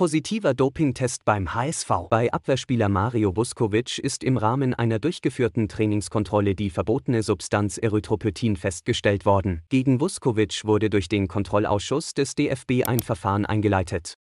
Positiver Dopingtest beim HSV. Bei Abwehrspieler Mario Buskovic ist im Rahmen einer durchgeführten Trainingskontrolle die verbotene Substanz Erythropoetin festgestellt worden. Gegen Buskovic wurde durch den Kontrollausschuss des DFB ein Verfahren eingeleitet